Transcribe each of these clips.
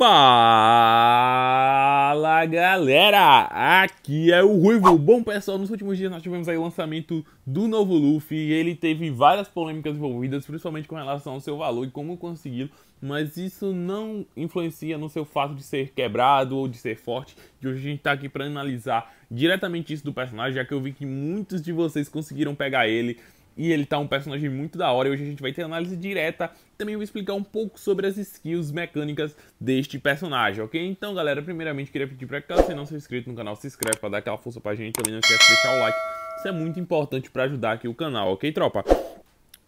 Fala galera, aqui é o Ruivo. Bom pessoal, nos últimos dias nós tivemos aí o lançamento do novo Luffy e ele teve várias polêmicas envolvidas, principalmente com relação ao seu valor e como consegui-lo, mas isso não influencia no seu fato de ser quebrado ou de ser forte. de hoje a gente tá aqui para analisar diretamente isso do personagem, já que eu vi que muitos de vocês conseguiram pegar ele e ele tá um personagem muito da hora e hoje a gente vai ter análise direta. Também vou explicar um pouco sobre as skills mecânicas deste personagem, ok? Então, galera, primeiramente queria pedir pra que você não seja inscrito no canal, se inscreve pra dar aquela força pra gente. Também não esquece de deixar o like. Isso é muito importante pra ajudar aqui o canal, ok, tropa?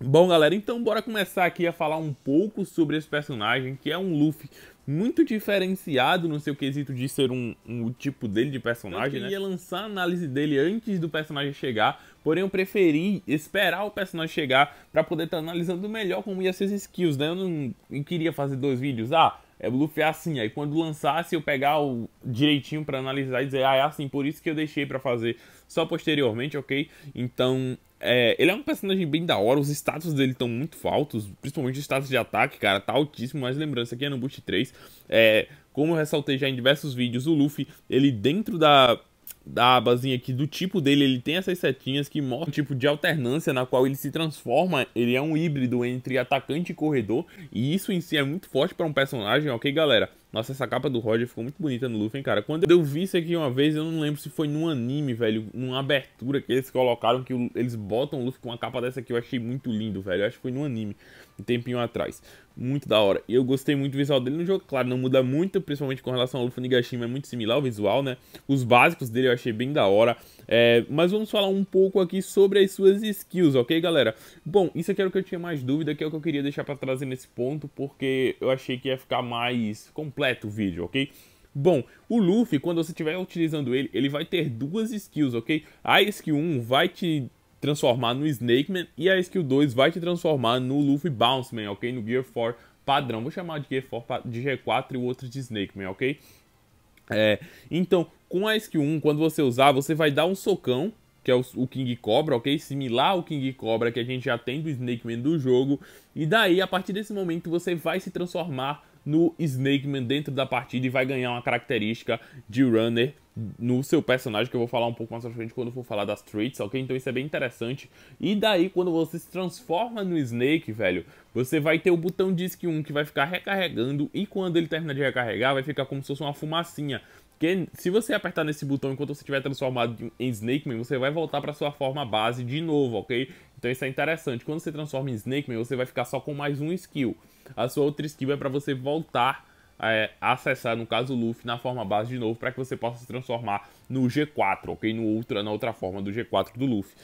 Bom, galera, então bora começar aqui a falar um pouco sobre esse personagem, que é um Luffy muito diferenciado no seu quesito de ser um, um tipo dele de personagem. Né? Eu ia lançar a análise dele antes do personagem chegar, porém eu preferi esperar o personagem chegar para poder estar tá analisando melhor como ia ser as skills. Né? Eu não eu queria fazer dois vídeos. Ah, é Luffy assim. Aí quando lançasse eu pegar o direitinho para analisar e dizer, ah, é assim, por isso que eu deixei para fazer só posteriormente, ok? Então é, ele é um personagem bem da hora, os status dele estão muito altos, principalmente o status de ataque, cara, tá altíssimo, mas lembrando, isso aqui é no Boost 3. É, como eu ressaltei já em diversos vídeos, o Luffy, ele dentro da, da abazinha aqui do tipo dele, ele tem essas setinhas que mostram um tipo de alternância na qual ele se transforma, ele é um híbrido entre atacante e corredor, e isso em si é muito forte para um personagem, ok, galera? Nossa, essa capa do Roger ficou muito bonita no Luffy, hein, cara. Quando eu vi isso aqui uma vez, eu não lembro se foi num anime, velho, numa abertura que eles colocaram, que eles botam o Luffy com uma capa dessa aqui, eu achei muito lindo, velho. Eu acho que foi num anime, um tempinho atrás. Muito da hora. E eu gostei muito do visual dele no jogo, claro, não muda muito, principalmente com relação ao Luffy Nigashima, é muito similar o visual, né? Os básicos dele eu achei bem da hora. É, mas vamos falar um pouco aqui sobre as suas skills, ok, galera? Bom, isso aqui era o que eu tinha mais dúvida, que é o que eu queria deixar pra trazer nesse ponto, porque eu achei que ia ficar mais completo completo o vídeo, ok? Bom, o Luffy, quando você estiver utilizando ele, ele vai ter duas skills, ok? A skill 1 vai te transformar no Snake Man e a skill 2 vai te transformar no Luffy Bounce Man, ok? No Gear 4 padrão. Vou chamar de Gear 4 de G4 e o outro de Snake Man, ok? É, então, com a skill 1, quando você usar, você vai dar um socão que é o, King Cobra, ok? Similar ao King Cobra que a gente já tem do Snake Man do jogo. E daí, a partir desse momento, você vai se transformar no Snakeman dentro da partida e vai ganhar uma característica de runner no seu personagem, que eu vou falar um pouco mais pra frente quando for falar das traits, ok? Então isso é bem interessante. E daí, quando você se transforma no Snake, velho, você vai ter o botão Disc 1 que vai ficar recarregando e quando ele terminar de recarregar, vai ficar como se fosse uma fumacinha. Porque se você apertar nesse botão enquanto você estiver transformado em Snakeman, você vai voltar para sua forma base de novo, ok? Então isso é interessante. Quando você transforma em Snakeman, você vai ficar só com mais um skill. A sua outra skill é para você voltar é, acessar, no caso, o Luffy na forma base de novo, para que você possa se transformar no G4, ok? No Ultra, na outra forma do G4 do Luffy.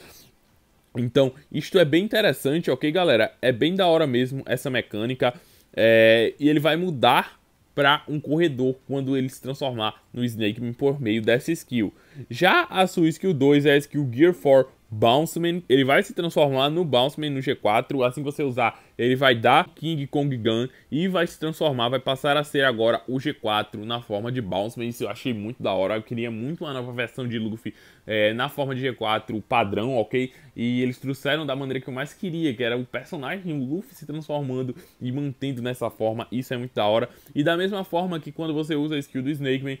Então, isto é bem interessante, ok, galera? É bem da hora mesmo essa mecânica. É... E ele vai mudar para um corredor quando ele se transformar no Snake por meio dessa skill. Já a sua skill 2 é a skill Gear 4 Bounceman, ele vai se transformar no Bounceman no G4, assim que você usar, ele vai dar King Kong Gun e vai se transformar, vai passar a ser agora o G4 na forma de Bounceman, isso eu achei muito da hora, eu queria muito uma nova versão de Luffy é, na forma de G4 padrão, ok? E eles trouxeram da maneira que eu mais queria, que era o personagem, o Luffy se transformando e mantendo nessa forma, isso é muito da hora. E da mesma forma que quando você usa a skill do Snake Man,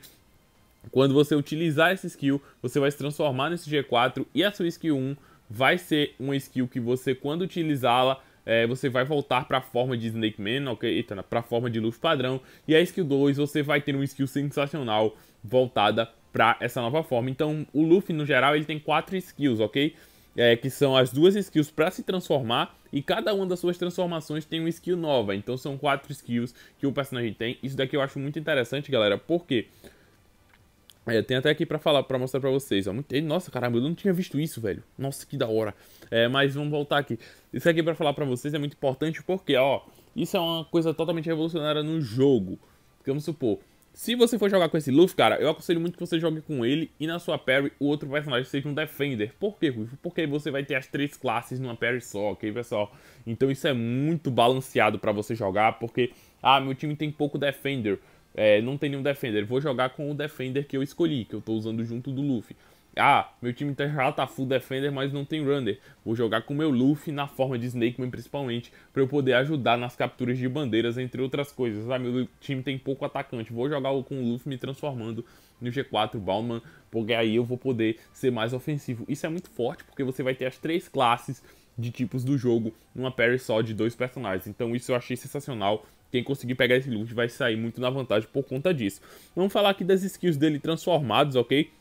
quando você utilizar essa skill, você vai se transformar nesse G4 e a sua skill 1 vai ser uma skill que você, quando utilizá-la, é, você vai voltar para a forma de Snake Man, ok? Para a forma de Luffy padrão. E a skill 2 você vai ter uma skill sensacional voltada para essa nova forma. Então, o Luffy no geral ele tem quatro skills, ok? É, que são as duas skills para se transformar e cada uma das suas transformações tem uma skill nova. Então são quatro skills que o personagem tem. Isso daqui eu acho muito interessante, galera. Por quê? É, tem até aqui para falar, para mostrar para vocês. Ó. Nossa, caramba, eu não tinha visto isso, velho. Nossa, que da hora. É, mas vamos voltar aqui. Isso aqui para falar para vocês é muito importante porque, ó, isso é uma coisa totalmente revolucionária no jogo. Vamos supor, se você for jogar com esse Luffy, cara, eu aconselho muito que você jogue com ele e na sua parry o outro personagem seja um Defender. Por quê, Rufo? Porque você vai ter as três classes numa parry só, ok, pessoal? Então isso é muito balanceado para você jogar, porque, ah, meu time tem pouco Defender. É, não tem nenhum defender. Vou jogar com o defender que eu escolhi, que eu tô usando junto do Luffy. Ah, meu time tá já tá full defender, mas não tem runner. Vou jogar com meu Luffy na forma de Snakeman principalmente, para eu poder ajudar nas capturas de bandeiras, entre outras coisas. Ah, meu time tem pouco atacante, vou jogar com o Luffy me transformando no G4 Bauman, porque aí eu vou poder ser mais ofensivo. Isso é muito forte, porque você vai ter as três classes de tipos do jogo numa parry só de dois personagens. Então isso eu achei sensacional quem conseguir pegar esse loot vai sair muito na vantagem por conta disso. Vamos falar aqui das skills dele transformadas, ok?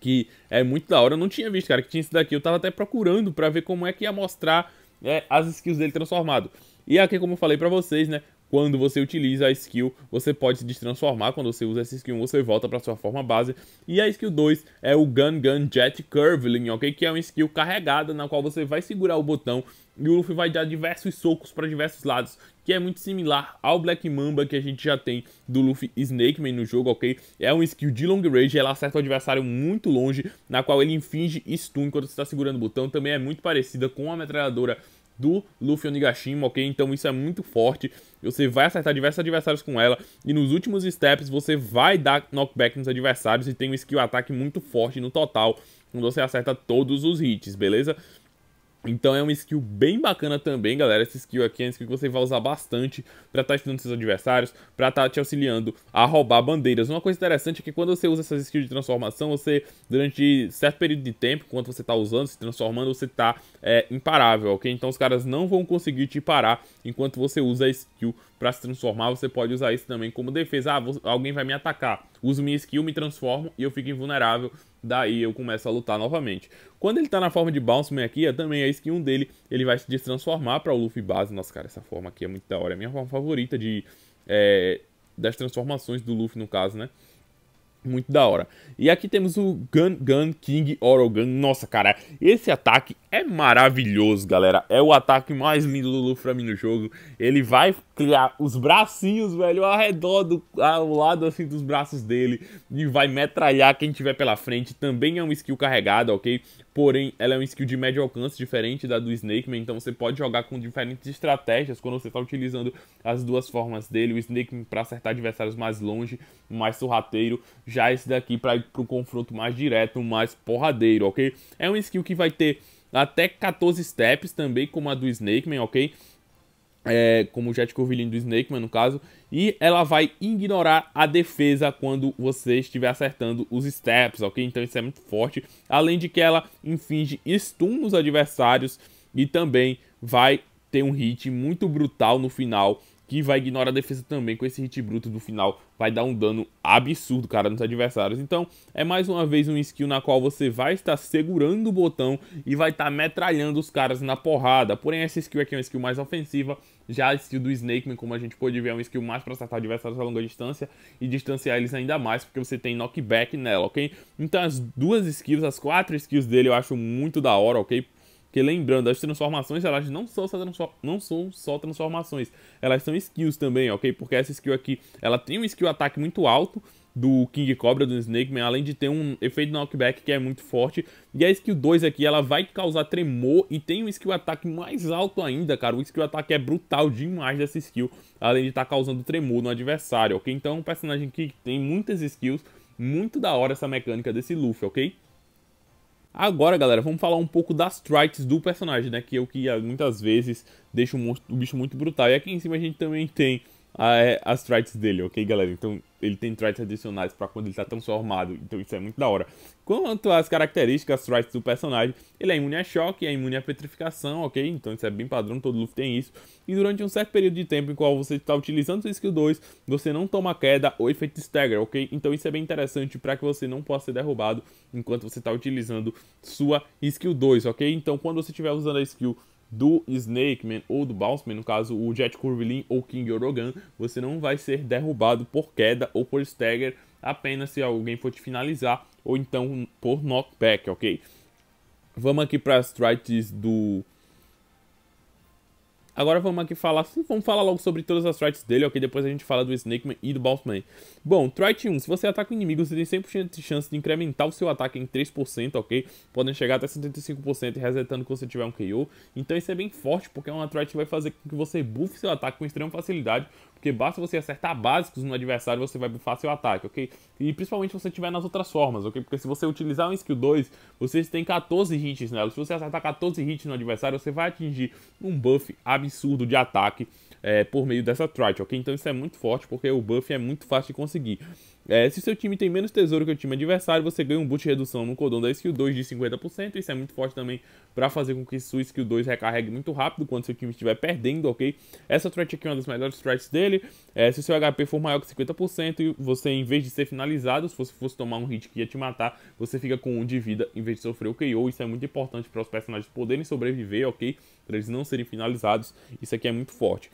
Que é muito da hora, eu não tinha visto, cara, que tinha isso daqui. Eu tava até procurando pra ver como é que ia mostrar né, as skills dele transformado. E aqui, como eu falei pra vocês, né, quando você utiliza a skill, você pode se destransformar. Quando você usa essa skill 1, você volta para sua forma base. E a skill 2 é o Gun Gun Jet Curveling, ok? Que é uma skill carregada na qual você vai segurar o botão e o Luffy vai dar diversos socos para diversos lados, que é muito similar ao Black Mamba que a gente já tem do Luffy Snake Man no jogo, ok? É um skill de long range, ela acerta o adversário muito longe, na qual ele infinge stun enquanto você está segurando o botão. Também é muito parecida com a metralhadora do Luffy Onigashima, ok? Então isso é muito forte. Você vai acertar diversos adversários com ela. E nos últimos steps você vai dar knockback nos adversários. E tem um skill ataque muito forte no total. Quando você acerta todos os hits, beleza? Então é uma skill bem bacana também, galera. Essa skill aqui é uma skill que você vai usar bastante para estar tá estudando seus adversários, para estar tá te auxiliando a roubar bandeiras. Uma coisa interessante é que quando você usa essas skills de transformação, você, durante certo período de tempo, enquanto você tá usando, se transformando, você tá é, imparável, ok? Então os caras não vão conseguir te parar enquanto você usa a skill para se transformar. Você pode usar isso também como defesa. Ah, vou, alguém vai me atacar. Uso minha skill, me transformo e eu fico invulnerável daí eu começo a lutar novamente. Quando ele tá na forma de Bounceman aqui, é também a skin 1 dele, ele vai se destransformar pra o Luffy base. Nossa, cara, essa forma aqui é muito da hora, é a minha forma favorita de... É, das transformações do Luffy, no caso, né? Muito da hora. E aqui temos o Gun Gun King Orogan. Nossa, cara, esse ataque é maravilhoso, galera. É o ataque mais lindo do Luffy pra mim no jogo. Ele vai criar os bracinhos, velho, ao redor do ao lado assim dos braços dele e vai metralhar quem tiver pela frente. Também é um skill carregado, OK? Porém, ela é um skill de médio alcance diferente da do snake man então você pode jogar com diferentes estratégias quando você está utilizando as duas formas dele, o Man para acertar adversários mais longe, mais sorrateiro, já esse daqui para ir pro confronto mais direto, mais porradeiro, OK? É um skill que vai ter até 14 steps também como a do snake man OK? é, como o Jet Curvilíneo do Snakeman, no caso, e ela vai ignorar a defesa quando você estiver acertando os steps, ok? Então isso é muito forte. Além de que ela inflige stun nos adversários e também vai ter um hit muito brutal no final, que vai ignorar a defesa também. Com esse hit bruto do final, vai dar um dano absurdo, cara, nos adversários. Então é mais uma vez um skill na qual você vai estar segurando o botão e vai estar metralhando os caras na porrada. Porém, essa skill aqui é uma skill mais ofensiva já a skill do Snakeman, como a gente pode ver, é uma skill mais para acertar adversários a longa distância e distanciar eles ainda mais, porque você tem knockback nela, ok? Então as duas skills, as quatro skills dele eu acho muito da hora, ok? Porque lembrando, as transformações elas não são, só não são só transformações, elas são skills também, ok? Porque essa skill aqui, ela tem um skill ataque muito alto, do King Cobra, do Snake Man, além de ter um efeito knockback que é muito forte. E a skill 2 aqui, ela vai causar tremor e tem um skill ataque mais alto ainda, cara. O skill ataque é brutal demais dessa skill, além de estar tá causando tremor no adversário, ok? Então é um personagem que tem muitas skills, muito da hora essa mecânica desse Luffy, ok? Agora, galera, vamos falar um pouco das strikes do personagem, né? Que é o que eh, muitas vezes deixa o, monstro, o bicho muito brutal. E aqui em cima a gente também tem a, é, as traits dele, ok, galera? Então, ele tem traits adicionais para quando ele está transformado, então isso é muito da hora. Quanto às características, as traits do personagem, ele é imune a choque, é imune a petrificação, ok? Então isso é bem padrão, todo Luffy tem isso. E durante um certo período de tempo em qual você está utilizando sua skill 2, você não toma queda ou efeito stagger, ok? Então isso é bem interessante para que você não possa ser derrubado enquanto você está utilizando sua skill 2, ok? Então quando você estiver usando a skill do Snake Man ou do Bounce Man, no caso o Jet Curvilin ou King Orogan, você não vai ser derrubado por queda ou por stagger, apenas se alguém for te finalizar ou então por knockback, ok? Vamos aqui para as strikes do Agora vamos aqui falar, vamos falar logo sobre todas as traits dele, ok? Depois a gente fala do Snake Man e do Bossman. Bom, trait 1, se você ataca um inimigo, você tem 100% de chance de incrementar o seu ataque em 3%, ok? Podem chegar até 75% resetando quando você tiver um KO. Então isso é bem forte, porque é uma trait que vai fazer com que você buffe seu ataque com extrema facilidade, porque basta você acertar básicos no adversário, você vai buffar seu ataque, ok? E principalmente se você tiver nas outras formas, ok? Porque se você utilizar um skill 2, você tem 14 hits nela. Se você acertar 14 hits no adversário, você vai atingir um buff absurdo de ataque é, por meio dessa trite, ok? Então isso é muito forte, porque o buff é muito fácil de conseguir. É, se seu time tem menos tesouro que o time adversário, você ganha um boost de redução no codão da skill 2 de 50%. Isso é muito forte também para fazer com que sua skill 2 recarregue muito rápido quando seu time estiver perdendo, ok? Essa threat aqui é uma das melhores threats dele. É, se seu HP for maior que 50%, você em vez de ser finalizado, se você fosse tomar um hit que ia te matar, você fica com 1 de vida em vez de sofrer o KO. Isso é muito importante para os personagens poderem sobreviver, ok? Para eles não serem finalizados. Isso aqui é muito forte.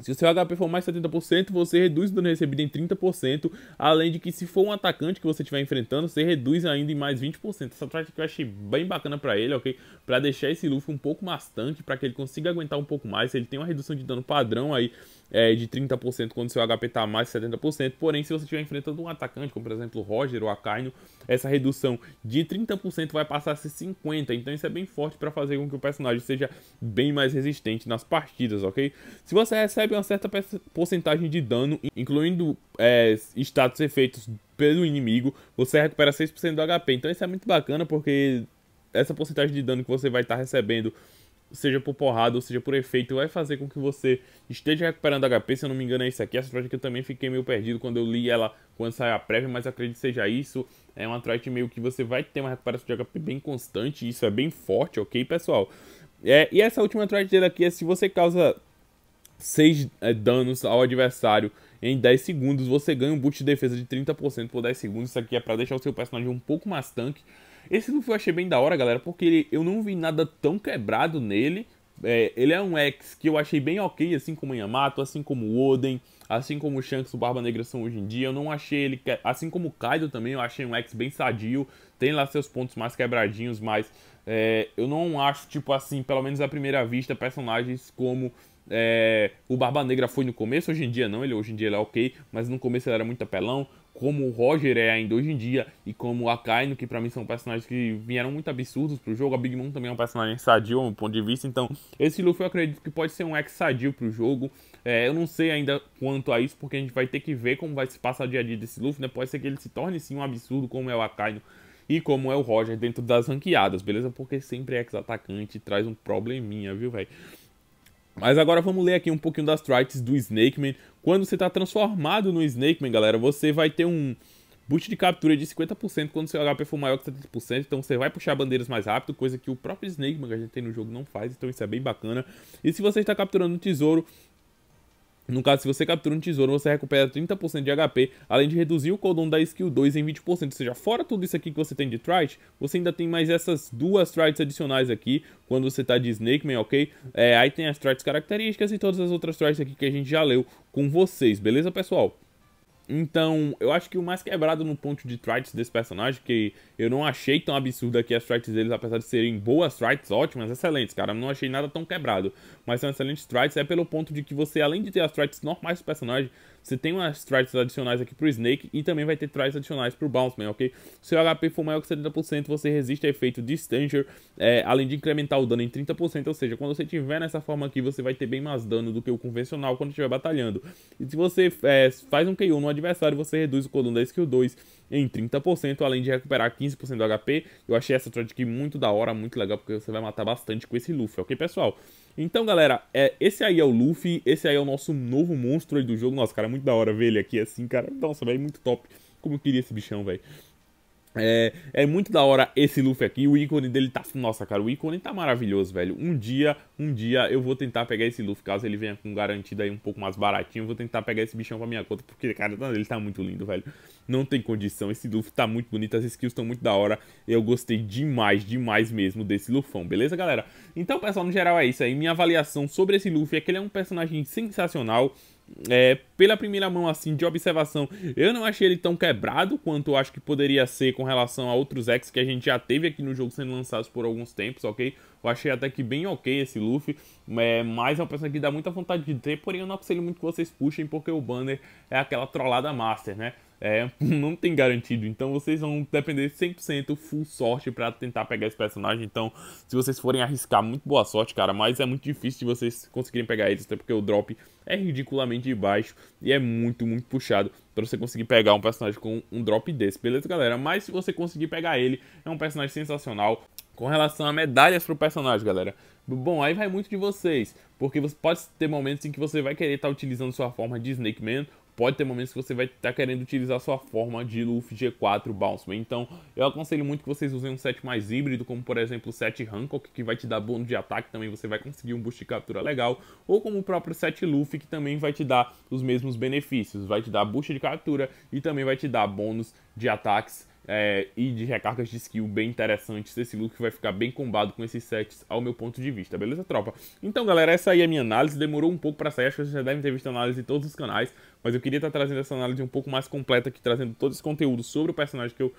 Se o seu HP for mais 70%, você reduz o dano recebido em 30%, além de que se for um atacante que você estiver enfrentando, você reduz ainda em mais 20%. Essa trait que eu achei bem bacana para ele, ok? Para deixar esse Luffy um pouco mais tanque, para que ele consiga aguentar um pouco mais. Ele tem uma redução de dano padrão aí é, de 30% quando seu HP tá mais 70%, porém se você estiver enfrentando um atacante, como por exemplo o Roger ou Akainu, essa redução de 30% vai passar a ser 50%, então isso é bem forte para fazer com que o personagem seja bem mais resistente nas partidas, ok? Se você recebe recebe uma certa porcentagem de dano, incluindo é, status efeitos pelo inimigo, você recupera 6% do HP. Então isso é muito bacana porque essa porcentagem de dano que você vai estar tá recebendo, seja por porrada ou seja por efeito, vai fazer com que você esteja recuperando HP. Se eu não me engano é isso aqui, essa trait que eu também fiquei meio perdido quando eu li ela quando saiu a prévia, mas acredito que seja isso. É uma trait meio que você vai ter uma recuperação de HP bem constante, isso é bem forte, ok pessoal? É, e essa última trait dele aqui é se você causa 6 é, danos ao adversário em 10 segundos. Você ganha um boost de defesa de 30% por 10 segundos. Isso aqui é para deixar o seu personagem um pouco mais tanque. Esse não eu achei bem da hora, galera, porque ele, eu não vi nada tão quebrado nele. É, ele é um ex que eu achei bem ok, assim como o Yamato, assim como o Oden, assim como o Shanks o Barba Negra são hoje em dia. Eu não achei ele, que... assim como o Kaido também, eu achei um ex bem sadio. Tem lá seus pontos mais quebradinhos, mas é, eu não acho, tipo assim, pelo menos à primeira vista, personagens como é, o Barba Negra foi no começo, hoje em dia não, ele hoje em dia ele é ok, mas no começo ele era muito apelão, como o Roger é ainda hoje em dia, e como o Akainu, que para mim são personagens que vieram muito absurdos pro jogo, a Big Mom também é um personagem sadio, do ponto de vista, então esse Luffy eu acredito que pode ser um ex sadio pro jogo, é, eu não sei ainda quanto a isso, porque a gente vai ter que ver como vai se passar o dia a dia desse Luffy, né, pode ser que ele se torne sim um absurdo como é o Akainu, e como é o Roger dentro das ranqueadas, beleza? Porque sempre é ex-atacante traz um probleminha, viu, velho? Mas agora vamos ler aqui um pouquinho das traits do Snakeman. Quando você está transformado no Snakeman, galera, você vai ter um boost de captura de 50% quando seu HP for maior que 70%. Então você vai puxar bandeiras mais rápido, coisa que o próprio Snakeman que a gente tem no jogo não faz. Então isso é bem bacana. E se você está capturando um tesouro, no caso, se você captura um tesouro, você recupera 30% de HP, além de reduzir o cooldown da skill 2 em 20%. Ou seja, fora tudo isso aqui que você tem de trite, você ainda tem mais essas duas trites adicionais aqui, quando você tá de snake man ok? É, aí tem as trites características e todas as outras trites aqui que a gente já leu com vocês, beleza, pessoal? Então, eu acho que o mais quebrado no ponto de trites desse personagem, que eu não achei tão absurdo aqui as trites deles, apesar de serem boas trites, ótimas, excelentes, cara, eu não achei nada tão quebrado, mas são excelentes trites, é pelo ponto de que você, além de ter as trites normais do personagem, você tem umas tries adicionais aqui pro Snake e também vai ter tries adicionais pro Bounceman, ok? Seu HP for maior que 70%, você resiste a efeito de Stanger, é, além de incrementar o dano em 30%, ou seja, quando você tiver nessa forma aqui, você vai ter bem mais dano do que o convencional quando estiver batalhando. E se você é, faz um KO no adversário, você reduz o codão da skill 2 em 30%, além de recuperar 15% do HP. Eu achei essa trade aqui muito da hora, muito legal, porque você vai matar bastante com esse Luffy, ok, pessoal? Então, galera, é, esse aí é o Luffy, esse aí é o nosso novo monstro do jogo. Nossa, cara, é muito da hora ver ele aqui assim, cara. Nossa, velho, é muito top. Como eu queria esse bichão, velho. É, é, muito da hora esse Luffy aqui. O ícone dele tá. Nossa, cara, o ícone tá maravilhoso, velho. Um dia, um dia eu vou tentar pegar esse Luffy, caso ele venha com garantido aí um pouco mais baratinho. Eu vou tentar pegar esse bichão pra minha conta, porque, cara, ele tá muito lindo, velho. Não tem condição. Esse Luffy tá muito bonito, as skills estão muito da hora. Eu gostei demais, demais mesmo desse Lufão, beleza, galera? Então, pessoal, no geral é isso aí. Minha avaliação sobre esse Luffy é que ele é um personagem sensacional é, pela primeira mão, assim, de observação, eu não achei ele tão quebrado quanto eu acho que poderia ser com relação a outros X que a gente já teve aqui no jogo sendo lançados por alguns tempos, ok? Eu achei até que bem ok esse Luffy, é, mas é uma pessoa que dá muita vontade de ter, porém eu não aconselho muito que vocês puxem, porque o banner é aquela trollada master, né? é, não tem garantido. Então vocês vão depender 100% full sorte para tentar pegar esse personagem. Então, se vocês forem arriscar, muito boa sorte, cara. Mas é muito difícil de vocês conseguirem pegar eles, até porque o drop é ridiculamente baixo e é muito, muito puxado para você conseguir pegar um personagem com um drop desse, beleza, galera? Mas se você conseguir pegar ele, é um personagem sensacional. Com relação a medalhas pro personagem, galera. Bom, aí vai muito de vocês, porque você pode ter momentos em que você vai querer estar tá utilizando sua forma de Snake Man pode ter momentos que você vai estar tá querendo utilizar sua forma de Luffy G4 Bounceman. Então, eu aconselho muito que vocês usem um set mais híbrido, como por exemplo o set Hancock, que vai te dar bônus de ataque, também você vai conseguir um boost de captura legal, ou como o próprio set Luffy, que também vai te dar os mesmos benefícios, vai te dar boost de captura e também vai te dar bônus de ataques é, e de recargas de skill bem interessantes. Esse look vai ficar bem combado com esses sets, ao meu ponto de vista, beleza, tropa? Então, galera, essa aí é a minha análise. Demorou um pouco pra sair, acho que vocês já devem ter visto a análise em todos os canais, mas eu queria estar tá trazendo essa análise um pouco mais completa aqui, trazendo todo esse conteúdo sobre o personagem que eu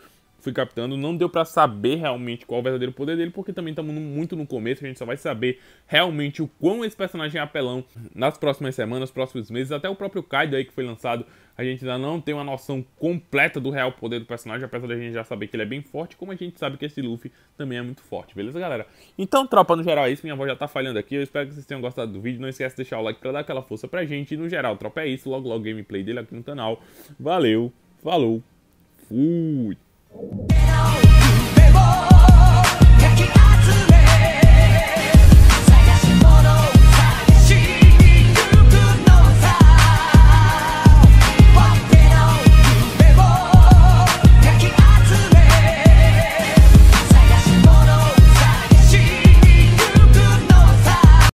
fui captando, não deu para saber realmente qual é o verdadeiro poder dele, porque também estamos muito no começo, a gente só vai saber realmente o quão esse personagem é apelão nas próximas semanas, próximos meses, até o próprio Kaido aí que foi lançado, a gente ainda não tem uma noção completa do real poder do personagem, apesar da gente já saber que ele é bem forte, como a gente sabe que esse Luffy também é muito forte, beleza galera? Então tropa, no geral é isso, minha voz já tá falhando aqui, eu espero que vocês tenham gostado do vídeo, não esquece de deixar o like pra dar aquela força pra gente, e no geral tropa é isso, logo logo gameplay dele aqui no canal, valeu, falou, fui! Get on.